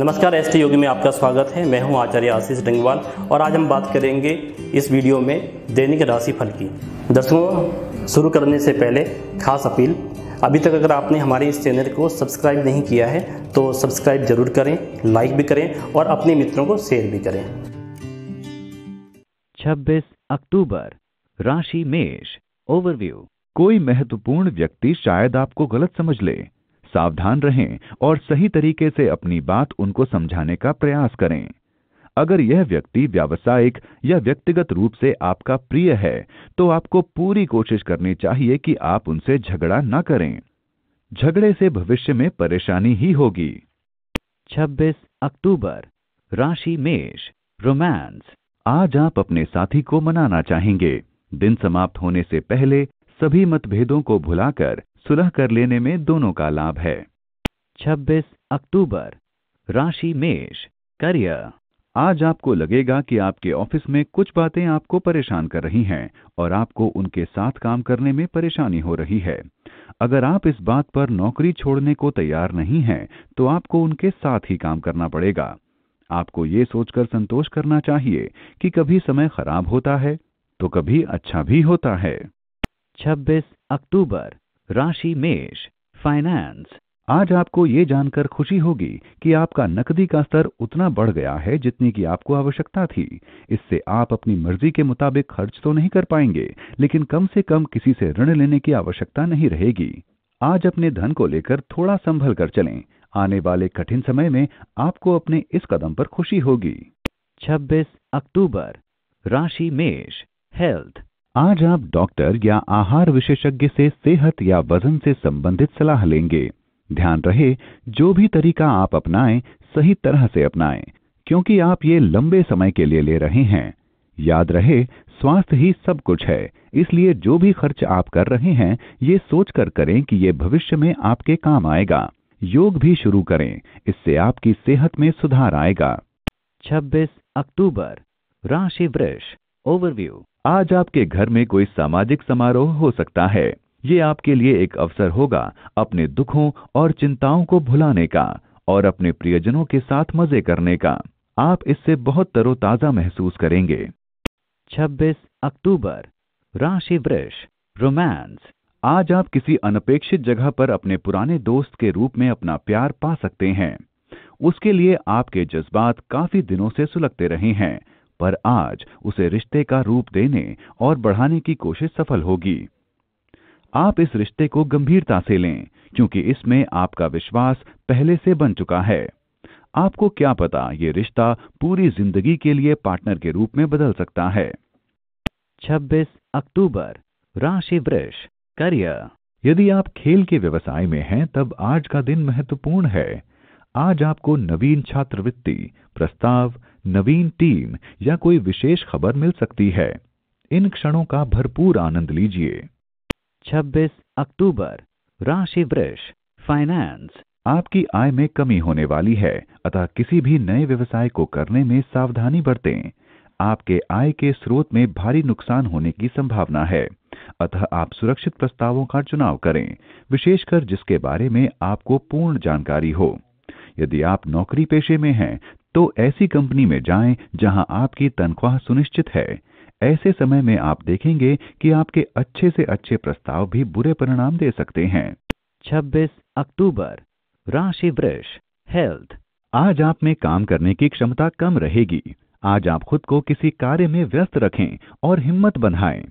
नमस्कार S T योगी में आपका स्वागत है मैं हूं आचार्य आशीष डंगवाल और आज हम बात करेंगे इस वीडियो में दैनिक राशि फल की दर्शकों शुरू करने से पहले खास अपील अभी तक अगर आपने हमारे इस चैनल को सब्सक्राइब नहीं किया है तो सब्सक्राइब जरूर करें लाइक भी करें और अपने मित्रों को शेयर भी करें 26 अक्टूबर राशि मेष ओवरव्यू कोई महत्वपूर्ण व्यक्ति शायद आपको गलत समझ ले सावधान रहें और सही तरीके से अपनी बात उनको समझाने का प्रयास करें अगर यह व्यक्ति व्यावसायिक या व्यक्तिगत रूप से आपका प्रिय है तो आपको पूरी कोशिश करनी चाहिए कि आप उनसे झगड़ा न करें झगड़े से भविष्य में परेशानी ही होगी 26 अक्टूबर राशि मेष रोमांस आज आप अपने साथी को मनाना चाहेंगे दिन समाप्त होने से पहले सभी मतभेदों को भुलाकर सुलह कर लेने में दोनों का लाभ है 26 अक्टूबर राशि मेष करियर आज आपको लगेगा कि आपके ऑफिस में कुछ बातें आपको परेशान कर रही हैं और आपको उनके साथ काम करने में परेशानी हो रही है अगर आप इस बात पर नौकरी छोड़ने को तैयार नहीं हैं, तो आपको उनके साथ ही काम करना पड़ेगा आपको ये सोचकर संतोष करना चाहिए कि कभी समय खराब होता है तो कभी अच्छा भी होता है 26 अक्टूबर राशि मेष फाइनेंस आज आपको ये जानकर खुशी होगी कि आपका नकदी का स्तर उतना बढ़ गया है जितनी की आपको आवश्यकता थी इससे आप अपनी मर्जी के मुताबिक खर्च तो नहीं कर पाएंगे लेकिन कम से कम किसी से ऋण लेने की आवश्यकता नहीं रहेगी आज अपने धन को लेकर थोड़ा संभल कर चलें आने वाले कठिन समय में आपको अपने इस कदम पर खुशी होगी 26 अक्टूबर राशि मेष हेल्थ आज आप डॉक्टर या आहार विशेषज्ञ से सेहत या वजन से संबंधित सलाह लेंगे ध्यान रहे जो भी तरीका आप अपनाएं सही तरह से अपनाएं क्योंकि आप ये लंबे समय के लिए ले रहे हैं याद रहे स्वास्थ्य ही सब कुछ है इसलिए जो भी खर्च आप कर रहे हैं ये सोच कर करें कि ये भविष्य में आपके काम आएगा योग भी शुरू करें इससे आपकी सेहत में सुधार आएगा 26 अक्टूबर राशि वृक्ष ओवरव्यू आज आपके घर में कोई सामाजिक समारोह हो सकता है ये आपके लिए एक अवसर होगा अपने दुखों और चिंताओं को भुलाने का और अपने प्रियजनों के साथ मजे करने का आप इससे बहुत तरोताजा महसूस करेंगे 26 अक्टूबर राशि वृष रोमांस आज आप किसी अनपेक्षित जगह पर अपने पुराने दोस्त के रूप में अपना प्यार पा सकते हैं उसके लिए आपके जज्बात काफी दिनों से सुलगते रहे हैं पर आज उसे रिश्ते का रूप देने और बढ़ाने की कोशिश सफल होगी आप इस रिश्ते को गंभीरता से लें क्योंकि इसमें आपका विश्वास पहले से बन चुका है आपको क्या पता ये रिश्ता पूरी जिंदगी के लिए पार्टनर के रूप में बदल सकता है 26 अक्टूबर राशि वृक्ष करियर यदि आप खेल के व्यवसाय में हैं तब आज का दिन महत्वपूर्ण है आज आपको नवीन छात्रवृत्ति प्रस्ताव नवीन टीम या कोई विशेष खबर मिल सकती है इन क्षणों का भरपूर आनंद लीजिए 26 अक्टूबर राशि वृक्ष फाइनेंस आपकी आय में कमी होने वाली है अतः किसी भी नए व्यवसाय को करने में सावधानी बरतें आपके आय के स्रोत में भारी नुकसान होने की संभावना है अतः आप सुरक्षित प्रस्तावों का चुनाव करें विशेषकर जिसके बारे में आपको पूर्ण जानकारी हो यदि आप नौकरी पेशे में हैं तो ऐसी कंपनी में जाएं जहां आपकी तनख्वाह सुनिश्चित है ऐसे समय में आप देखेंगे कि आपके अच्छे से अच्छे प्रस्ताव भी बुरे परिणाम दे सकते हैं 26 अक्टूबर राशि वृक्ष हेल्थ आज आप में काम करने की क्षमता कम रहेगी आज आप खुद को किसी कार्य में व्यस्त रखें और हिम्मत बनाएं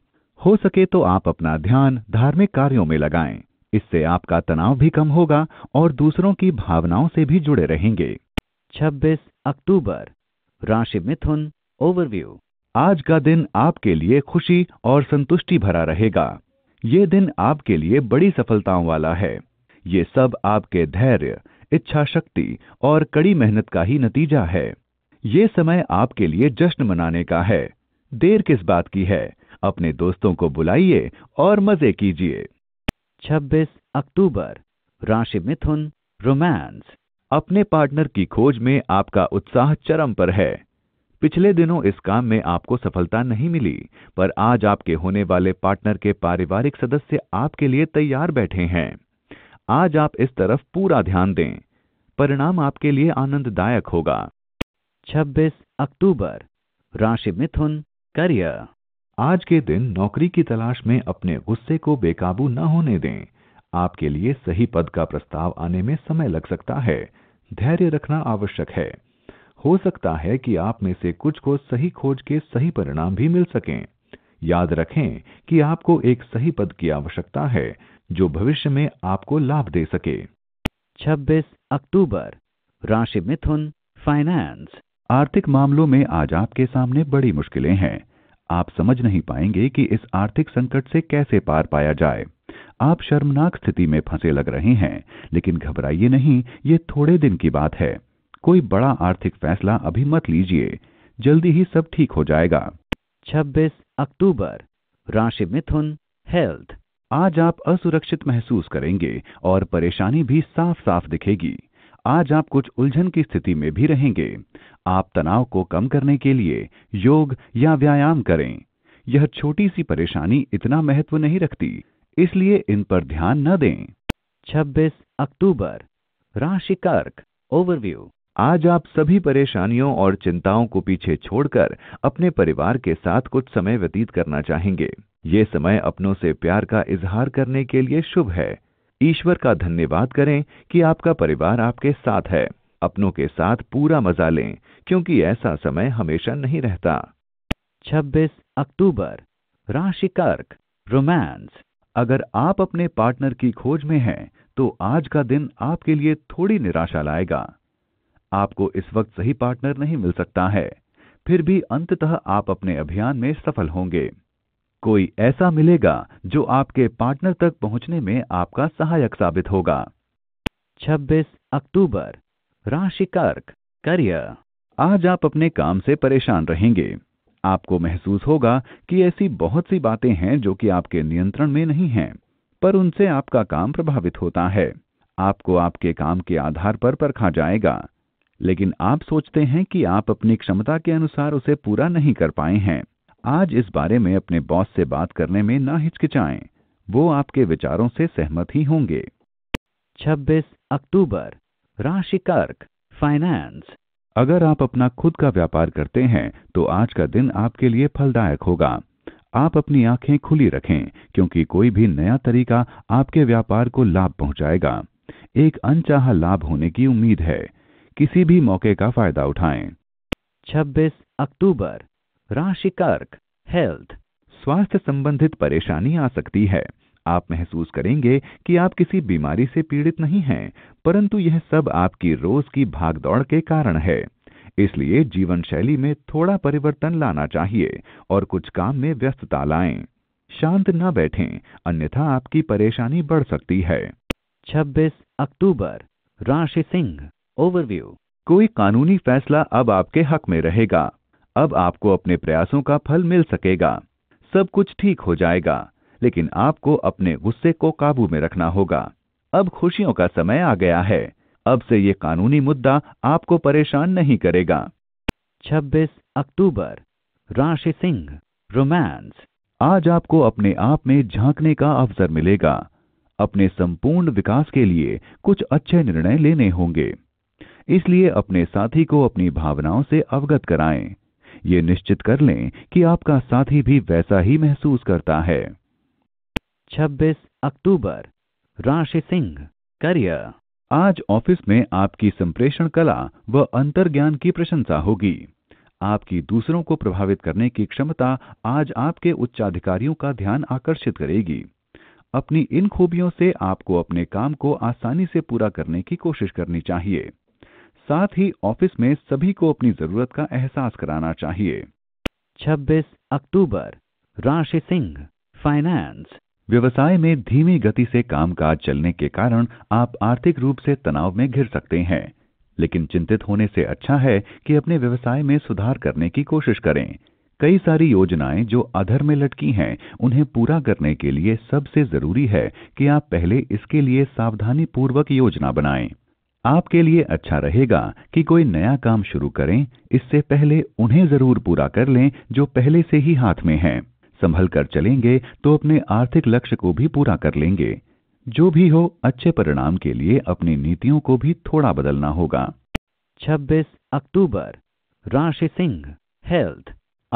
हो सके तो आप अपना ध्यान धार्मिक कार्यों में लगाएं इससे आपका तनाव भी कम होगा और दूसरों की भावनाओं से भी जुड़े रहेंगे 26 अक्टूबर राशि मिथुन ओवरव्यू आज का दिन आपके लिए खुशी और संतुष्टि भरा रहेगा ये दिन आपके लिए बड़ी सफलताओं वाला है ये सब आपके धैर्य इच्छा शक्ति और कड़ी मेहनत का ही नतीजा है ये समय आपके लिए जश्न मनाने का है देर किस बात की है अपने दोस्तों को बुलाइए और मजे कीजिए 26 अक्टूबर राशि मिथुन रोमांस अपने पार्टनर की खोज में आपका उत्साह चरम पर है पिछले दिनों इस काम में आपको सफलता नहीं मिली पर आज आपके होने वाले पार्टनर के पारिवारिक सदस्य आपके लिए तैयार बैठे हैं आज आप इस तरफ पूरा ध्यान दें परिणाम आपके लिए आनंददायक होगा 26 अक्टूबर राशि मिथुन करियर आज के दिन नौकरी की तलाश में अपने गुस्से को बेकाबू न होने दें आपके लिए सही पद का प्रस्ताव आने में समय लग सकता है धैर्य रखना आवश्यक है हो सकता है कि आप में से कुछ को सही खोज के सही परिणाम भी मिल सकें याद रखें कि आपको एक सही पद की आवश्यकता है जो भविष्य में आपको लाभ दे सके 26 अक्टूबर राशि मिथुन फाइनेंस आर्थिक मामलों में आज आपके सामने बड़ी मुश्किलें हैं आप समझ नहीं पाएंगे कि इस आर्थिक संकट से कैसे पार पाया जाए आप शर्मनाक स्थिति में फंसे लग रहे हैं लेकिन घबराइए नहीं ये थोड़े दिन की बात है कोई बड़ा आर्थिक फैसला अभी मत लीजिए जल्दी ही सब ठीक हो जाएगा 26 अक्टूबर राशि मिथुन हेल्थ आज आप असुरक्षित महसूस करेंगे और परेशानी भी साफ साफ दिखेगी आज आप कुछ उलझन की स्थिति में भी रहेंगे आप तनाव को कम करने के लिए योग या व्यायाम करें यह छोटी सी परेशानी इतना महत्व नहीं रखती इसलिए इन पर ध्यान न दें 26 अक्टूबर राशि कर्क ओवरव्यू आज आप सभी परेशानियों और चिंताओं को पीछे छोड़कर अपने परिवार के साथ कुछ समय व्यतीत करना चाहेंगे ये समय अपनों से प्यार का इजहार करने के लिए शुभ है ईश्वर का धन्यवाद करें कि आपका परिवार आपके साथ है अपनों के साथ पूरा मजा लें क्योंकि ऐसा समय हमेशा नहीं रहता 26 अक्टूबर राशि कर्क रोमांस अगर आप अपने पार्टनर की खोज में हैं तो आज का दिन आपके लिए थोड़ी निराशा लाएगा आपको इस वक्त सही पार्टनर नहीं मिल सकता है फिर भी अंततः आप अपने अभियान में सफल होंगे कोई ऐसा मिलेगा जो आपके पार्टनर तक पहुंचने में आपका सहायक साबित होगा 26 अक्टूबर राशि कर्क करियर आज आप अपने काम से परेशान रहेंगे आपको महसूस होगा कि ऐसी बहुत सी बातें हैं जो कि आपके नियंत्रण में नहीं हैं पर उनसे आपका काम प्रभावित होता है आपको आपके काम के आधार पर परखा जाएगा लेकिन आप सोचते हैं कि आप अपनी क्षमता के अनुसार उसे पूरा नहीं कर पाए हैं आज इस बारे में अपने बॉस से बात करने में ना हिचकिचाएं वो आपके विचारों से सहमत ही होंगे 26 अक्टूबर राशि कर्क फाइनेंस अगर आप अपना खुद का व्यापार करते हैं तो आज का दिन आपके लिए फलदायक होगा आप अपनी आंखें खुली रखें क्योंकि कोई भी नया तरीका आपके व्यापार को लाभ पहुंचाएगा एक अनचाहा लाभ होने की उम्मीद है किसी भी मौके का फायदा उठाएं 26 अक्टूबर राशि कर्क हेल्थ स्वास्थ्य संबंधित परेशानी आ सकती है आप महसूस करेंगे कि आप किसी बीमारी से पीड़ित नहीं हैं परंतु यह सब आपकी रोज की भागदौड़ के कारण है इसलिए जीवन शैली में थोड़ा परिवर्तन लाना चाहिए और कुछ काम में व्यस्तता लाएं। शांत न बैठें अन्यथा आपकी परेशानी बढ़ सकती है 26 अक्टूबर राशि सिंह ओवरव्यू कोई कानूनी फैसला अब आपके हक में रहेगा अब आपको अपने प्रयासों का फल मिल सकेगा सब कुछ ठीक हो जाएगा लेकिन आपको अपने गुस्से को काबू में रखना होगा अब खुशियों का समय आ गया है अब से ये कानूनी मुद्दा आपको परेशान नहीं करेगा 26 अक्टूबर राशि सिंह रोमांस आज आपको अपने आप में झांकने का अवसर मिलेगा अपने संपूर्ण विकास के लिए कुछ अच्छे निर्णय लेने होंगे इसलिए अपने साथी को अपनी भावनाओं से अवगत कराएं ये निश्चित कर लें कि आपका साथी भी वैसा ही महसूस करता है 26 अक्टूबर राशि सिंह करियर आज ऑफिस में आपकी संप्रेषण कला व अंतर्ज्ञान की प्रशंसा होगी आपकी दूसरों को प्रभावित करने की क्षमता आज आपके उच्चाधिकारियों का ध्यान आकर्षित करेगी अपनी इन खूबियों से आपको अपने काम को आसानी से पूरा करने की कोशिश करनी चाहिए साथ ही ऑफिस में सभी को अपनी जरूरत का एहसास कराना चाहिए 26 अक्टूबर राशि सिंह फाइनेंस व्यवसाय में धीमी गति से कामकाज चलने के कारण आप आर्थिक रूप से तनाव में घिर सकते हैं लेकिन चिंतित होने से अच्छा है कि अपने व्यवसाय में सुधार करने की कोशिश करें कई सारी योजनाएं जो अधर में लटकी हैं उन्हें पूरा करने के लिए सबसे जरूरी है कि आप पहले इसके लिए सावधानी पूर्वक योजना बनाएं आपके लिए अच्छा रहेगा कि कोई नया काम शुरू करें इससे पहले उन्हें जरूर पूरा कर लें जो पहले से ही हाथ में है संभल कर चलेंगे तो अपने आर्थिक लक्ष्य को भी पूरा कर लेंगे जो भी हो अच्छे परिणाम के लिए अपनी नीतियों को भी थोड़ा बदलना होगा 26 अक्टूबर राशि सिंह हेल्थ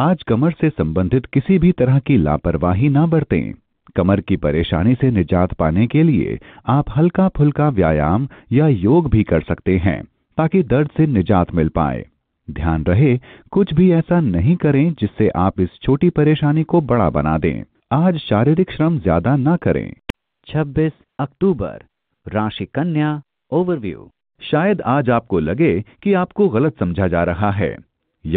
आज कमर से संबंधित किसी भी तरह की लापरवाही ना बरतें कमर की परेशानी से निजात पाने के लिए आप हल्का फुल्का व्यायाम या योग भी कर सकते हैं ताकि दर्द से निजात मिल पाए ध्यान रहे कुछ भी ऐसा नहीं करें जिससे आप इस छोटी परेशानी को बड़ा बना दें आज शारीरिक श्रम ज्यादा ना करें 26 अक्टूबर राशि कन्या ओवरव्यू शायद आज आपको लगे कि आपको गलत समझा जा रहा है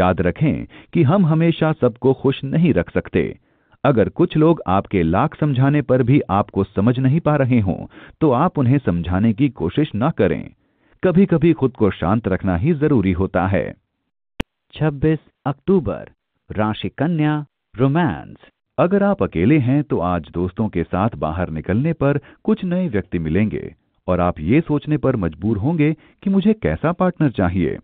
याद रखें कि हम हमेशा सबको खुश नहीं रख सकते अगर कुछ लोग आपके लाख समझाने पर भी आपको समझ नहीं पा रहे हों तो आप उन्हें समझाने की कोशिश न करें कभी कभी खुद को शांत रखना ही जरूरी होता है 26 अक्टूबर राशि कन्या रोमांस अगर आप अकेले हैं तो आज दोस्तों के साथ बाहर निकलने पर कुछ नए व्यक्ति मिलेंगे और आप ये सोचने पर मजबूर होंगे कि मुझे कैसा पार्टनर चाहिए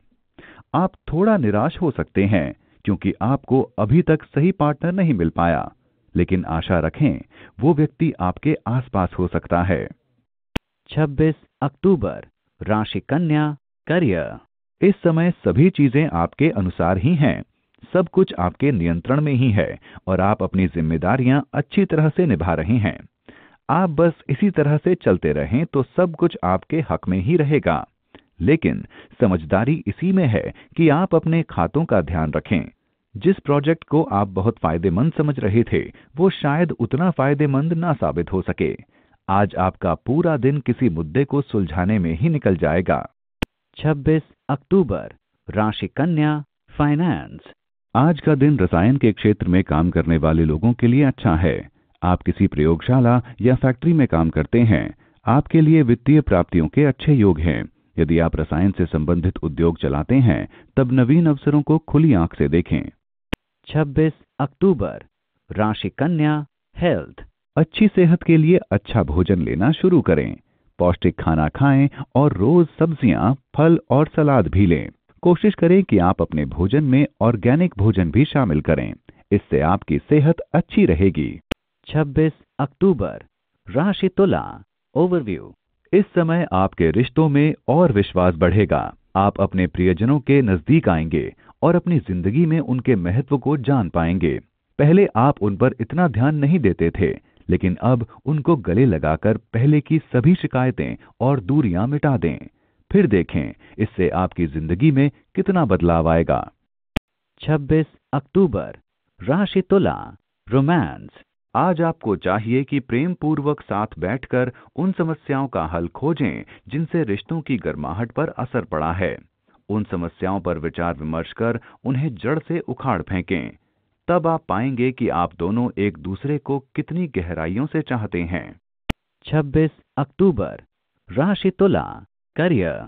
आप थोड़ा निराश हो सकते हैं क्योंकि आपको अभी तक सही पार्टनर नहीं मिल पाया लेकिन आशा रखें वो व्यक्ति आपके आसपास हो सकता है 26 अक्टूबर राशि कन्या करियर इस समय सभी चीजें आपके अनुसार ही हैं सब कुछ आपके नियंत्रण में ही है और आप अपनी जिम्मेदारियां अच्छी तरह से निभा रहे हैं आप बस इसी तरह से चलते रहें तो सब कुछ आपके हक में ही रहेगा लेकिन समझदारी इसी में है कि आप अपने खातों का ध्यान रखें जिस प्रोजेक्ट को आप बहुत फायदेमंद समझ रहे थे वो शायद उतना फायदेमंद ना साबित हो सके आज आपका पूरा दिन किसी मुद्दे को सुलझाने में ही निकल जाएगा 26 अक्टूबर राशि कन्या फाइनेंस आज का दिन रसायन के क्षेत्र में काम करने वाले लोगों के लिए अच्छा है आप किसी प्रयोगशाला या फैक्ट्री में काम करते हैं आपके लिए वित्तीय प्राप्तियों के अच्छे योग हैं यदि आप रसायन से संबंधित उद्योग चलाते हैं तब नवीन अवसरों को खुली आंख से देखें 26 अक्टूबर राशि कन्या हेल्थ अच्छी सेहत के लिए अच्छा भोजन लेना शुरू करें पौष्टिक खाना खाएं और रोज सब्जियां फल और सलाद भी लें कोशिश करें कि आप अपने भोजन में ऑर्गेनिक भोजन भी शामिल करें इससे आपकी सेहत अच्छी रहेगी 26 अक्टूबर राशि तुला ओवरव्यू इस समय आपके रिश्तों में और विश्वास बढ़ेगा आप अपने प्रियजनों के नजदीक आएंगे और अपनी जिंदगी में उनके महत्व को जान पाएंगे पहले आप उन पर इतना ध्यान नहीं देते थे लेकिन अब उनको गले लगाकर पहले की सभी शिकायतें और दूरियां मिटा दें फिर देखें इससे आपकी जिंदगी में कितना बदलाव आएगा 26 अक्टूबर राशि तुला रोमांस आज आपको चाहिए कि प्रेम पूर्वक साथ बैठकर उन समस्याओं का हल खोजें जिनसे रिश्तों की गर्माहट पर असर पड़ा है उन समस्याओं पर विचार विमर्श कर उन्हें जड़ से उखाड़ फेंकें तब आप पाएंगे कि आप दोनों एक दूसरे को कितनी गहराइयों से चाहते हैं 26 अक्टूबर राशि तुला करियर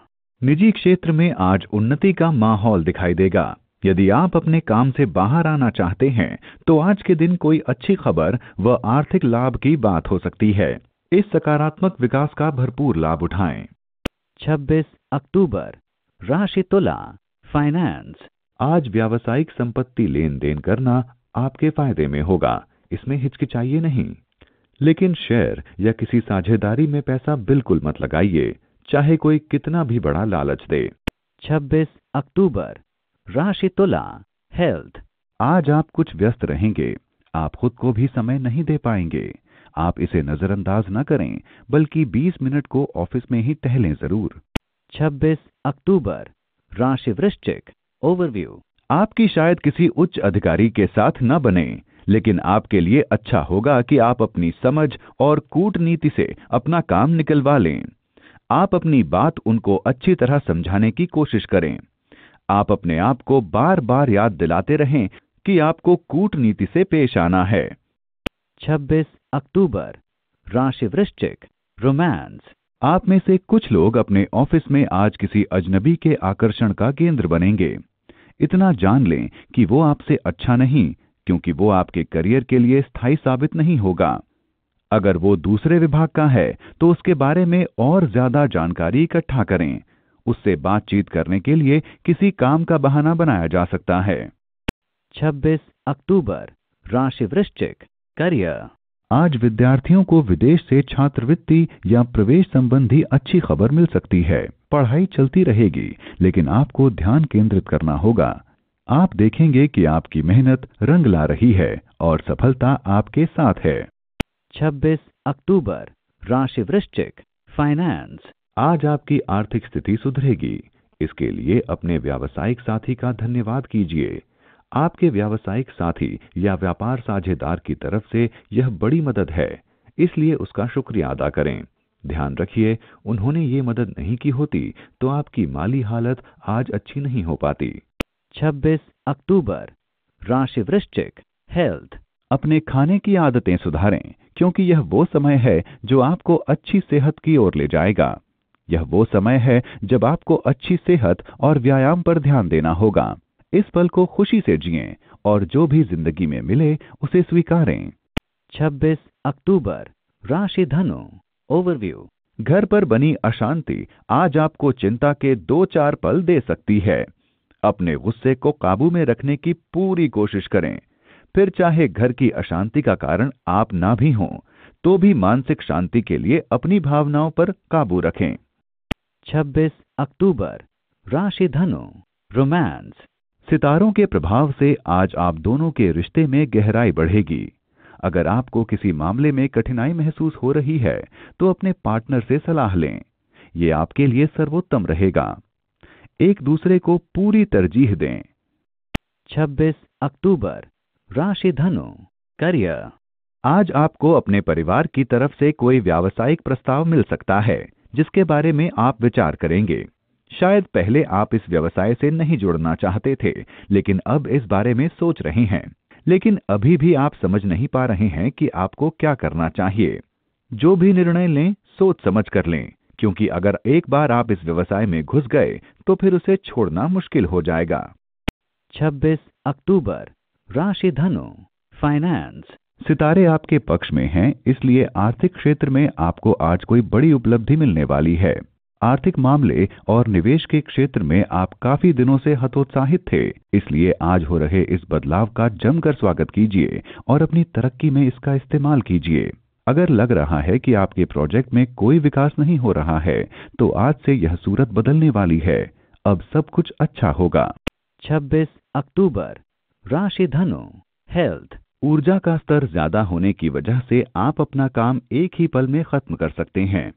निजी क्षेत्र में आज उन्नति का माहौल दिखाई देगा यदि आप अपने काम से बाहर आना चाहते हैं तो आज के दिन कोई अच्छी खबर व आर्थिक लाभ की बात हो सकती है इस सकारात्मक विकास का भरपूर लाभ उठाएं 26 अक्टूबर राशि तुला फाइनेंस आज व्यावसायिक संपत्ति लेन देन करना आपके फायदे में होगा इसमें हिचकिचाइए नहीं लेकिन शेयर या किसी साझेदारी में पैसा बिल्कुल मत लगाइए चाहे कोई कितना भी बड़ा लालच दे 26 अक्टूबर राशि तुला हेल्थ आज आप कुछ व्यस्त रहेंगे आप खुद को भी समय नहीं दे पाएंगे आप इसे नजरअंदाज न करें बल्कि 20 मिनट को ऑफिस में ही टहलें जरूर 26 अक्टूबर राशि वृश्चिक ओवरव्यू आपकी शायद किसी उच्च अधिकारी के साथ न बने लेकिन आपके लिए अच्छा होगा कि आप अपनी समझ और कूटनीति से अपना काम निकलवा लें आप अपनी बात उनको अच्छी तरह समझाने की कोशिश करें आप अपने आप को बार बार याद दिलाते रहें कि आपको कूटनीति से पेश आना है 26 अक्टूबर राशि वृश्चिक रोमांस आप में से कुछ लोग अपने ऑफिस में आज किसी अजनबी के आकर्षण का केंद्र बनेंगे इतना जान लें कि वो आपसे अच्छा नहीं क्योंकि वो आपके करियर के लिए स्थायी साबित नहीं होगा अगर वो दूसरे विभाग का है तो उसके बारे में और ज्यादा जानकारी इकट्ठा करें उससे बातचीत करने के लिए किसी काम का बहाना बनाया जा सकता है 26 अक्टूबर राशि वृश्चिक करियर आज विद्यार्थियों को विदेश से छात्रवृत्ति या प्रवेश संबंधी अच्छी खबर मिल सकती है पढ़ाई चलती रहेगी लेकिन आपको ध्यान केंद्रित करना होगा आप देखेंगे कि आपकी मेहनत रंग ला रही है और सफलता आपके साथ है 26 अक्टूबर राशि वृश्चिक फाइनेंस आज आपकी आर्थिक स्थिति सुधरेगी इसके लिए अपने व्यावसायिक साथी का धन्यवाद कीजिए आपके व्यावसायिक साथी या व्यापार साझेदार की तरफ से यह बड़ी मदद है इसलिए उसका शुक्रिया अदा करें ध्यान रखिए उन्होंने ये मदद नहीं की होती तो आपकी माली हालत आज अच्छी नहीं हो पाती 26 अक्टूबर राशि वृश्चिक हेल्थ अपने खाने की आदतें सुधारें क्योंकि यह वो समय है जो आपको अच्छी सेहत की ओर ले जाएगा यह वो समय है जब आपको अच्छी सेहत और व्यायाम पर ध्यान देना होगा इस पल को खुशी से जिए और जो भी जिंदगी में मिले उसे स्वीकारें 26 अक्टूबर राशि धनु ओवरव्यू घर पर बनी अशांति आज आपको चिंता के दो चार पल दे सकती है अपने गुस्से को काबू में रखने की पूरी कोशिश करें फिर चाहे घर की अशांति का कारण आप ना भी हों तो भी मानसिक शांति के लिए अपनी भावनाओं पर काबू रखें 26 अक्टूबर राशि धनु रोमांस सितारों के प्रभाव से आज आप दोनों के रिश्ते में गहराई बढ़ेगी अगर आपको किसी मामले में कठिनाई महसूस हो रही है तो अपने पार्टनर से सलाह लें ये आपके लिए सर्वोत्तम रहेगा एक दूसरे को पूरी तरजीह दें 26 अक्टूबर राशि धनु करियर आज आपको अपने परिवार की तरफ से कोई व्यावसायिक प्रस्ताव मिल सकता है जिसके बारे में आप विचार करेंगे शायद पहले आप इस व्यवसाय से नहीं जुड़ना चाहते थे लेकिन अब इस बारे में सोच रहे हैं लेकिन अभी भी आप समझ नहीं पा रहे हैं कि आपको क्या करना चाहिए जो भी निर्णय लें सोच समझ कर लें क्योंकि अगर एक बार आप इस व्यवसाय में घुस गए तो फिर उसे छोड़ना मुश्किल हो जाएगा 26 अक्टूबर राशि धनु फाइनेंस सितारे आपके पक्ष में हैं इसलिए आर्थिक क्षेत्र में आपको आज कोई बड़ी उपलब्धि मिलने वाली है आर्थिक मामले और निवेश के क्षेत्र में आप काफी दिनों से हतोत्साहित थे इसलिए आज हो रहे इस बदलाव का जमकर स्वागत कीजिए और अपनी तरक्की में इसका इस्तेमाल कीजिए अगर लग रहा है कि आपके प्रोजेक्ट में कोई विकास नहीं हो रहा है तो आज से यह सूरत बदलने वाली है अब सब कुछ अच्छा होगा 26 अक्टूबर राशि धनु हेल्थ ऊर्जा का स्तर ज्यादा होने की वजह से आप अपना काम एक ही पल में खत्म कर सकते हैं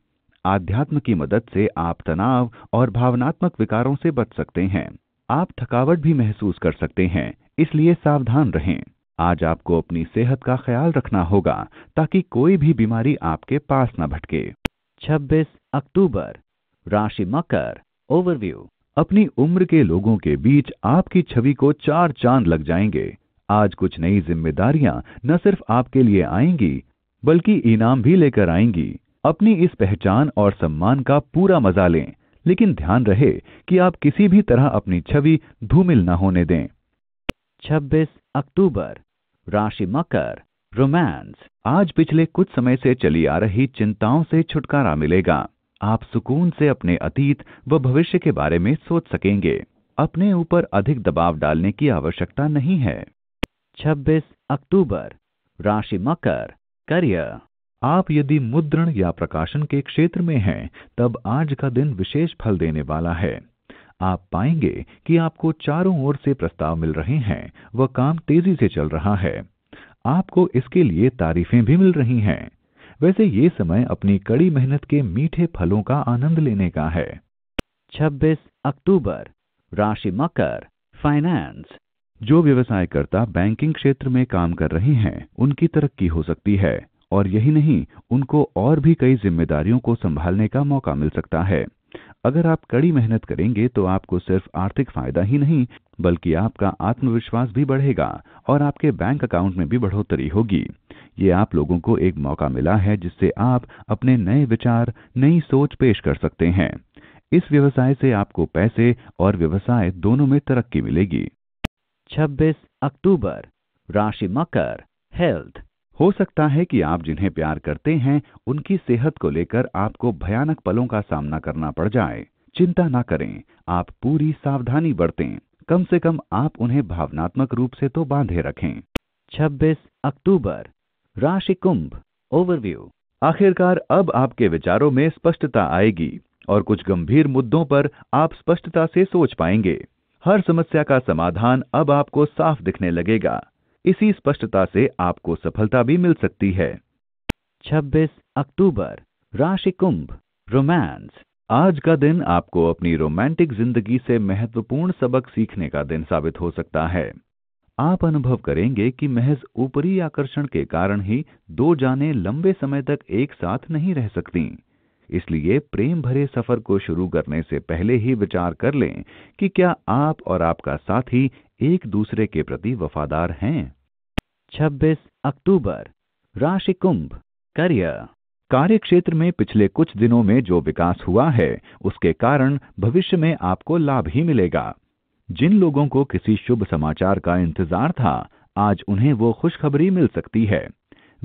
आध्यात्म की मदद से आप तनाव और भावनात्मक विकारों से बच सकते हैं आप थकावट भी महसूस कर सकते हैं इसलिए सावधान रहें आज आपको अपनी सेहत का ख्याल रखना होगा ताकि कोई भी बीमारी आपके पास न भटके 26 अक्टूबर राशि मकर ओवरव्यू अपनी उम्र के लोगों के बीच आपकी छवि को चार चांद लग जाएंगे आज कुछ नई जिम्मेदारियां न सिर्फ आपके लिए आएंगी बल्कि इनाम भी लेकर आएंगी अपनी इस पहचान और सम्मान का पूरा मजा लें लेकिन ध्यान रहे कि आप किसी भी तरह अपनी छवि धूमिल न होने दें 26 अक्टूबर राशि मकर रोमांस आज पिछले कुछ समय से चली आ रही चिंताओं से छुटकारा मिलेगा आप सुकून से अपने अतीत व भविष्य के बारे में सोच सकेंगे अपने ऊपर अधिक दबाव डालने की आवश्यकता नहीं है 26 अक्टूबर राशि मकर करियर आप यदि मुद्रण या प्रकाशन के क्षेत्र में हैं तब आज का दिन विशेष फल देने वाला है आप पाएंगे कि आपको चारों ओर से प्रस्ताव मिल रहे हैं वह काम तेजी से चल रहा है आपको इसके लिए तारीफें भी मिल रही हैं वैसे ये समय अपनी कड़ी मेहनत के मीठे फलों का आनंद लेने का है 26 अक्टूबर राशि मकर फाइनेंस जो व्यवसायकर्ता बैंकिंग क्षेत्र में काम कर रहे हैं उनकी तरक्की हो सकती है और यही नहीं उनको और भी कई जिम्मेदारियों को संभालने का मौका मिल सकता है अगर आप कड़ी मेहनत करेंगे तो आपको सिर्फ आर्थिक फायदा ही नहीं बल्कि आपका आत्मविश्वास भी बढ़ेगा और आपके बैंक अकाउंट में भी बढ़ोतरी होगी ये आप लोगों को एक मौका मिला है जिससे आप अपने नए विचार नई सोच पेश कर सकते हैं इस व्यवसाय से आपको पैसे और व्यवसाय दोनों में तरक्की मिलेगी 26 अक्टूबर राशि मकर हेल्थ हो सकता है कि आप जिन्हें प्यार करते हैं उनकी सेहत को लेकर आपको भयानक पलों का सामना करना पड़ जाए चिंता ना करें आप पूरी सावधानी बरतें कम से कम आप उन्हें भावनात्मक रूप से तो बांधे रखें 26 अक्टूबर राशि कुंभ ओवरव्यू आखिरकार अब आपके विचारों में स्पष्टता आएगी और कुछ गंभीर मुद्दों पर आप स्पष्टता से सोच पाएंगे हर समस्या का समाधान अब आपको साफ दिखने लगेगा इसी स्पष्टता से आपको सफलता भी मिल सकती है 26 अक्टूबर राशि कुंभ रोमांस आज का दिन आपको अपनी रोमांटिक जिंदगी से महत्वपूर्ण सबक सीखने का दिन साबित हो सकता है आप अनुभव करेंगे कि महज ऊपरी आकर्षण के कारण ही दो जाने लंबे समय तक एक साथ नहीं रह सकती इसलिए प्रेम भरे सफर को शुरू करने से पहले ही विचार कर लें कि क्या आप और आपका साथी एक दूसरे के प्रति वफादार हैं 26 अक्टूबर राशि कुंभ करियर कार्य क्षेत्र में पिछले कुछ दिनों में जो विकास हुआ है उसके कारण भविष्य में आपको लाभ ही मिलेगा जिन लोगों को किसी शुभ समाचार का इंतजार था आज उन्हें वो खुशखबरी मिल सकती है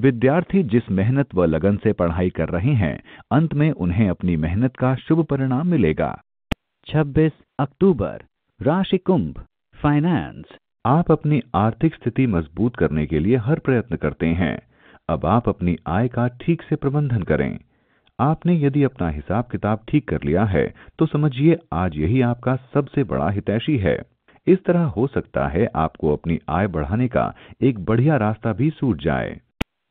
विद्यार्थी जिस मेहनत व लगन से पढ़ाई कर रहे हैं अंत में उन्हें अपनी मेहनत का शुभ परिणाम मिलेगा 26 अक्टूबर राशि कुंभ फाइनेंस आप अपनी आर्थिक स्थिति मजबूत करने के लिए हर प्रयत्न करते हैं अब आप अपनी आय का ठीक से प्रबंधन करें आपने यदि अपना हिसाब किताब ठीक कर लिया है तो समझिए आज यही आपका सबसे बड़ा हितैषी है इस तरह हो सकता है आपको अपनी आय बढ़ाने का एक बढ़िया रास्ता भी सूट जाए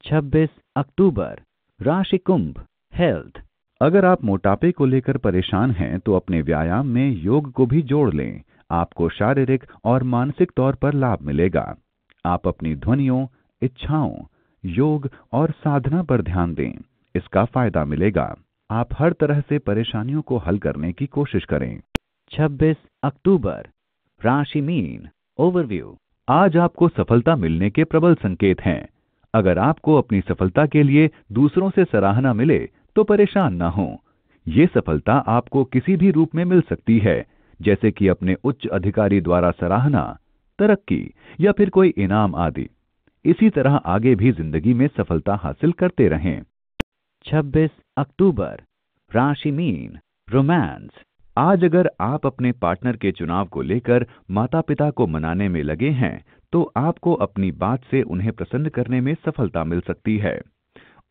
26 अक्टूबर राशि कुंभ हेल्थ अगर आप मोटापे को लेकर परेशान हैं तो अपने व्यायाम में योग को भी जोड़ लें आपको शारीरिक और मानसिक तौर पर लाभ मिलेगा आप अपनी ध्वनियों इच्छाओं योग और साधना पर ध्यान दें इसका फायदा मिलेगा आप हर तरह से परेशानियों को हल करने की कोशिश करें 26 अक्टूबर राशि मीन ओवरव्यू आज आपको सफलता मिलने के प्रबल संकेत हैं अगर आपको अपनी सफलता के लिए दूसरों से सराहना मिले तो परेशान ना हो ये सफलता आपको किसी भी रूप में मिल सकती है जैसे कि अपने उच्च अधिकारी द्वारा सराहना तरक्की या फिर कोई इनाम आदि इसी तरह आगे भी जिंदगी में सफलता हासिल करते रहें 26 अक्टूबर राशि मीन रोमांस आज अगर आप अपने पार्टनर के चुनाव को लेकर माता पिता को मनाने में लगे हैं तो आपको अपनी बात से उन्हें प्रसन्न करने में सफलता मिल सकती है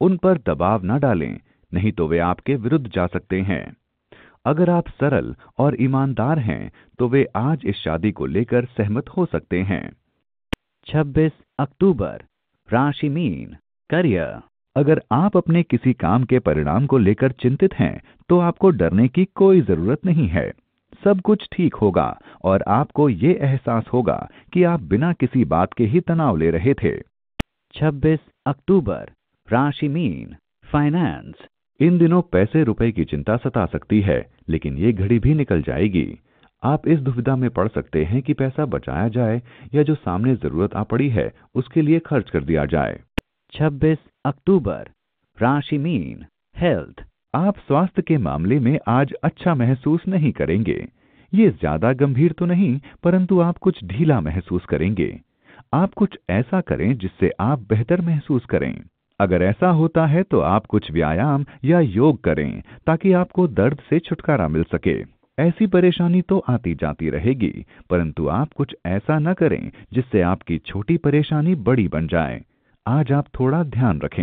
उन पर दबाव न डालें नहीं तो वे आपके विरुद्ध जा सकते हैं अगर आप सरल और ईमानदार हैं तो वे आज इस शादी को लेकर सहमत हो सकते हैं 26 अक्टूबर राशि मीन करियर अगर आप अपने किसी काम के परिणाम को लेकर चिंतित हैं तो आपको डरने की कोई जरूरत नहीं है सब कुछ ठीक होगा और आपको ये एहसास होगा कि आप बिना किसी बात के ही तनाव ले रहे थे 26 अक्टूबर राशि मीन फाइनेंस इन दिनों पैसे रुपए की चिंता सता सकती है लेकिन ये घड़ी भी निकल जाएगी आप इस दुविधा में पड़ सकते हैं कि पैसा बचाया जाए या जो सामने जरूरत आ पड़ी है उसके लिए खर्च कर दिया जाए 26 अक्टूबर राशि मीन हेल्थ आप स्वास्थ्य के मामले में आज अच्छा महसूस नहीं करेंगे ये ज्यादा गंभीर तो नहीं परंतु आप कुछ ढीला महसूस करेंगे आप कुछ ऐसा करें जिससे आप बेहतर महसूस करें अगर ऐसा होता है तो आप कुछ व्यायाम या योग करें ताकि आपको दर्द से छुटकारा मिल सके ऐसी परेशानी तो आती जाती रहेगी परंतु आप कुछ ऐसा न करें जिससे आपकी छोटी परेशानी बड़ी बन जाए आज आप थोड़ा ध्यान रखें